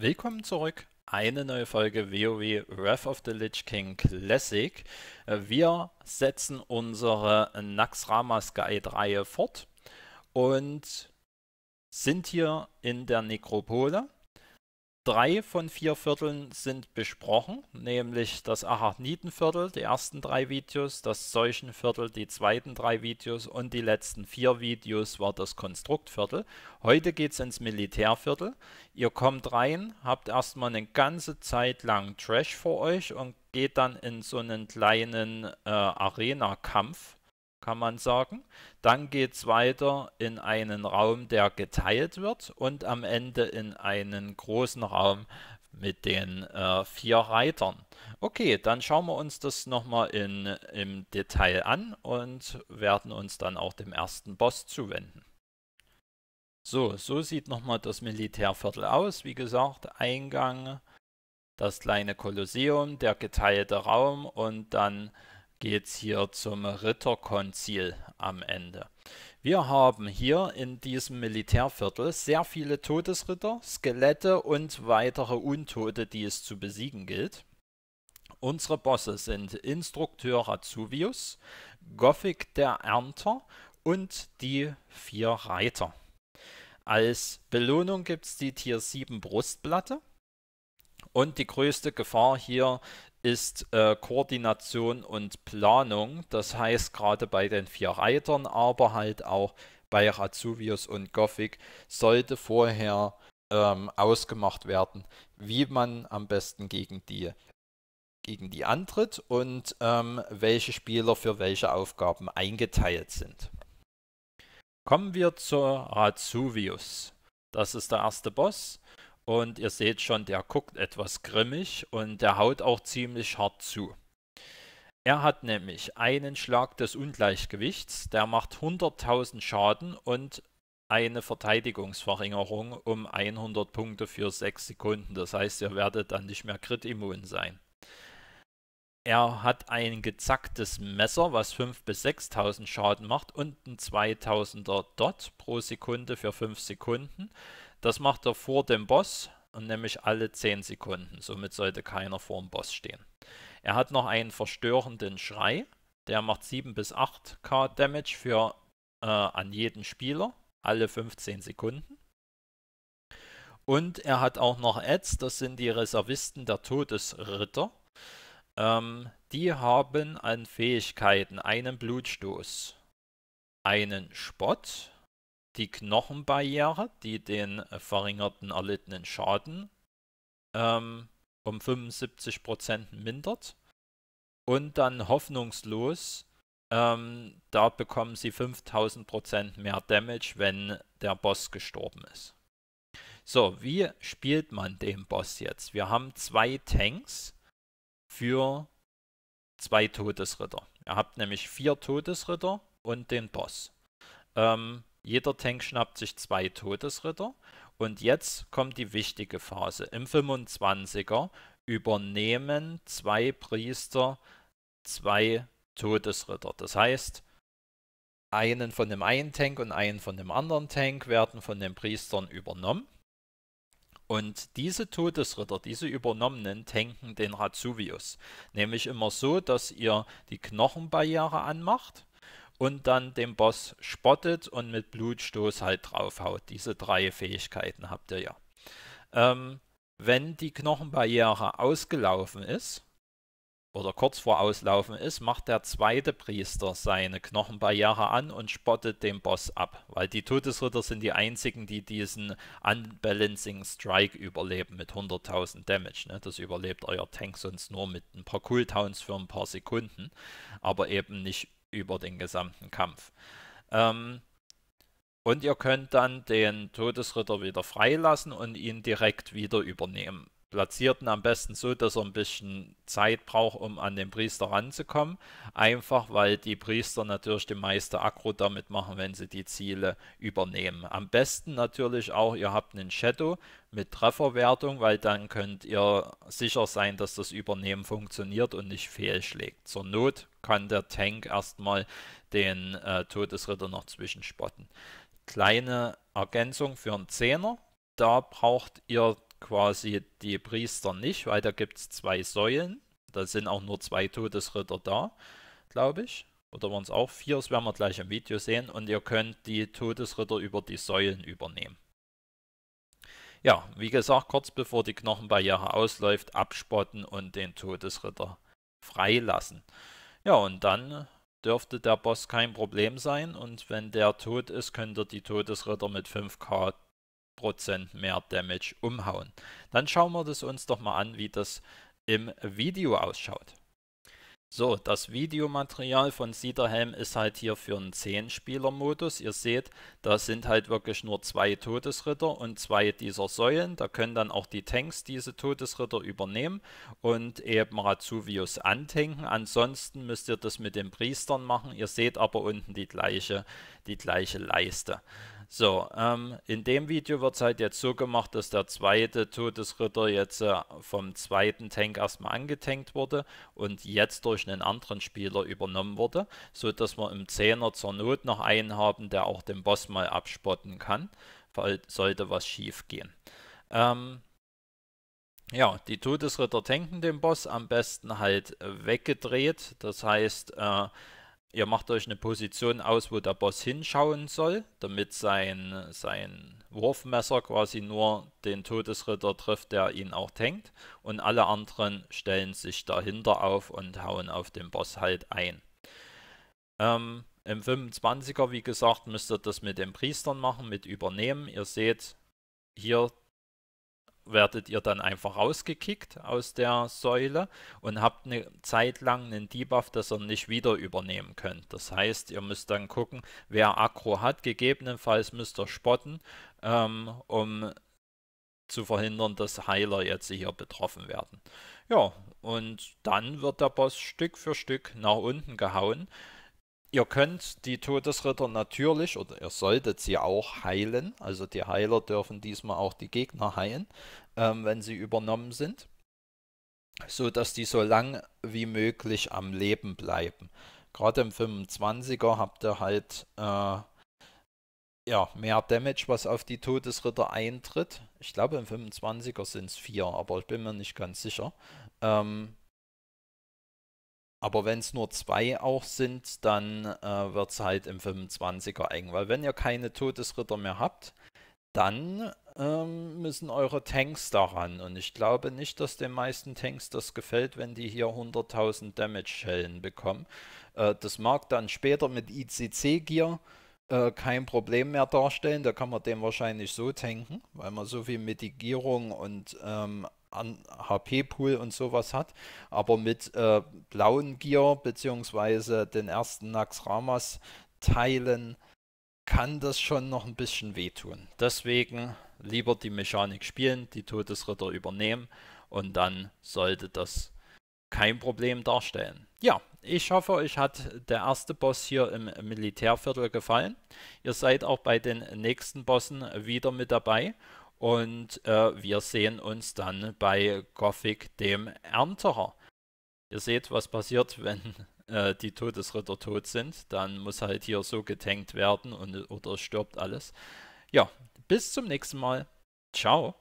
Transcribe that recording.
Willkommen zurück. Eine neue Folge WoW Wrath of the Lich King Classic. Wir setzen unsere Naxramas Guide Reihe fort und sind hier in der Nekropole drei von vier Vierteln sind besprochen, nämlich das Acharnidenviertel, die ersten drei Videos, das Seuchenviertel, die zweiten drei Videos und die letzten vier Videos war das Konstruktviertel. Heute geht es ins Militärviertel. Ihr kommt rein, habt erstmal eine ganze Zeit lang Trash vor euch und geht dann in so einen kleinen äh, Arena-Kampf kann man sagen. Dann geht es weiter in einen Raum, der geteilt wird und am Ende in einen großen Raum mit den äh, vier Reitern. Okay, dann schauen wir uns das nochmal im Detail an und werden uns dann auch dem ersten Boss zuwenden. So, so sieht nochmal das Militärviertel aus. Wie gesagt, Eingang, das kleine Kolosseum, der geteilte Raum und dann geht es hier zum Ritterkonzil am Ende. Wir haben hier in diesem Militärviertel sehr viele Todesritter, Skelette und weitere Untote, die es zu besiegen gilt. Unsere Bosse sind Instrukteur Azuvius, Gothic der Ernter und die vier Reiter. Als Belohnung gibt es die Tier 7 Brustplatte. Und die größte Gefahr hier ist äh, Koordination und Planung. Das heißt, gerade bei den vier Reitern, aber halt auch bei Razuvius und Gothic sollte vorher ähm, ausgemacht werden, wie man am besten gegen die, gegen die antritt und ähm, welche Spieler für welche Aufgaben eingeteilt sind. Kommen wir zu Razuvius. Das ist der erste Boss. Und ihr seht schon, der guckt etwas grimmig und der haut auch ziemlich hart zu. Er hat nämlich einen Schlag des Ungleichgewichts, der macht 100.000 Schaden und eine Verteidigungsverringerung um 100 Punkte für 6 Sekunden. Das heißt, ihr werdet dann nicht mehr crit immun sein. Er hat ein gezacktes Messer, was 5.000 bis 6.000 Schaden macht und ein 2000er Dot pro Sekunde für 5 Sekunden. Das macht er vor dem Boss und nämlich alle 10 Sekunden. Somit sollte keiner vor dem Boss stehen. Er hat noch einen verstörenden Schrei. Der macht 7 bis 8k Damage für äh, an jeden Spieler alle 15 Sekunden. Und er hat auch noch Ads, das sind die Reservisten der Todesritter. Ähm, die haben an Fähigkeiten einen Blutstoß, einen Spott, die Knochenbarriere, die den verringerten erlittenen Schaden ähm, um 75% mindert. Und dann hoffnungslos, ähm, da bekommen sie 5000% mehr Damage, wenn der Boss gestorben ist. So, wie spielt man den Boss jetzt? Wir haben zwei Tanks für zwei Todesritter. Ihr habt nämlich vier Todesritter und den Boss. Ähm, jeder Tank schnappt sich zwei Todesritter. Und jetzt kommt die wichtige Phase. Im 25er übernehmen zwei Priester zwei Todesritter. Das heißt, einen von dem einen Tank und einen von dem anderen Tank werden von den Priestern übernommen. Und diese Todesritter, diese Übernommenen, tanken den Ratsuvius. Nämlich immer so, dass ihr die Knochenbarriere anmacht und dann den Boss spottet und mit Blutstoß halt draufhaut. Diese drei Fähigkeiten habt ihr ja. Ähm, wenn die Knochenbarriere ausgelaufen ist, oder kurz vor Auslaufen ist, macht der zweite Priester seine Knochenbarriere an und spottet den Boss ab, weil die Todesritter sind die einzigen, die diesen Unbalancing Strike überleben mit 100.000 Damage. Ne? Das überlebt euer Tank sonst nur mit ein paar Cooldowns für ein paar Sekunden, aber eben nicht über den gesamten Kampf. Ähm, und ihr könnt dann den Todesritter wieder freilassen und ihn direkt wieder übernehmen. Platzierten am besten so, dass er ein bisschen Zeit braucht, um an den Priester ranzukommen. Einfach weil die Priester natürlich die meiste Akro damit machen, wenn sie die Ziele übernehmen. Am besten natürlich auch, ihr habt einen Shadow mit Trefferwertung, weil dann könnt ihr sicher sein, dass das Übernehmen funktioniert und nicht fehlschlägt. Zur Not kann der Tank erstmal den äh, Todesritter noch zwischenspotten. Kleine Ergänzung für einen Zehner. Da braucht ihr quasi die Priester nicht, weil da gibt es zwei Säulen. Da sind auch nur zwei Todesritter da, glaube ich. Oder waren es auch vier, das werden wir gleich im Video sehen. Und ihr könnt die Todesritter über die Säulen übernehmen. Ja, wie gesagt, kurz bevor die Knochenbarriere ausläuft, abspotten und den Todesritter freilassen. Ja, und dann dürfte der Boss kein Problem sein. Und wenn der tot ist, könnt ihr die Todesritter mit 5k Prozent mehr Damage umhauen. Dann schauen wir das uns doch mal an, wie das im Video ausschaut. So, das Videomaterial von Siederhelm ist halt hier für einen 10-Spieler-Modus. Ihr seht, da sind halt wirklich nur zwei Todesritter und zwei dieser Säulen. Da können dann auch die Tanks diese Todesritter übernehmen und eben Razuvius antanken. Ansonsten müsst ihr das mit den Priestern machen. Ihr seht aber unten die gleiche, die gleiche Leiste. So, ähm, in dem Video wird es halt jetzt so gemacht, dass der zweite Todesritter jetzt äh, vom zweiten Tank erstmal angetankt wurde und jetzt durch einen anderen Spieler übernommen wurde, sodass wir im Zehner zur Not noch einen haben, der auch den Boss mal abspotten kann, sollte was schief gehen. Ähm, ja, die Todesritter tanken den Boss am besten halt weggedreht. Das heißt, äh, Ihr macht euch eine Position aus, wo der Boss hinschauen soll, damit sein, sein Wurfmesser quasi nur den Todesritter trifft, der ihn auch tankt. Und alle anderen stellen sich dahinter auf und hauen auf den Boss halt ein. Ähm, Im 25er, wie gesagt, müsst ihr das mit den Priestern machen, mit Übernehmen. Ihr seht, hier werdet ihr dann einfach rausgekickt aus der Säule und habt eine Zeit lang einen Debuff, das ihr nicht wieder übernehmen könnt. Das heißt, ihr müsst dann gucken, wer Aggro hat. Gegebenenfalls müsst ihr spotten, ähm, um zu verhindern, dass Heiler jetzt hier betroffen werden. Ja, und dann wird der Boss Stück für Stück nach unten gehauen. Ihr könnt die Todesritter natürlich oder ihr solltet sie auch heilen. Also die Heiler dürfen diesmal auch die Gegner heilen, ähm, wenn sie übernommen sind. So dass die so lang wie möglich am Leben bleiben. Gerade im 25er habt ihr halt äh, ja, mehr Damage, was auf die Todesritter eintritt. Ich glaube im 25er sind es vier, aber ich bin mir nicht ganz sicher. Ähm, aber wenn es nur zwei auch sind, dann äh, wird es halt im 25er eng. Weil wenn ihr keine Todesritter mehr habt, dann ähm, müssen eure Tanks daran. Und ich glaube nicht, dass den meisten Tanks das gefällt, wenn die hier 100.000 Damage-Schellen bekommen. Äh, das mag dann später mit ICC-Gear äh, kein Problem mehr darstellen. Da kann man den wahrscheinlich so tanken, weil man so viel Mitigierung und ähm, an HP-Pool und sowas hat. Aber mit äh, blauen Gear bzw. den ersten Nax Ramas Teilen kann das schon noch ein bisschen wehtun. Deswegen lieber die Mechanik spielen, die Todesritter übernehmen und dann sollte das kein Problem darstellen ja, ich hoffe, euch hat der erste Boss hier im Militärviertel gefallen. Ihr seid auch bei den nächsten Bossen wieder mit dabei. Und äh, wir sehen uns dann bei Gothic dem Ernterer. Ihr seht, was passiert, wenn äh, die Todesritter tot sind. Dann muss halt hier so getankt werden und, oder stirbt alles. Ja, bis zum nächsten Mal. Ciao.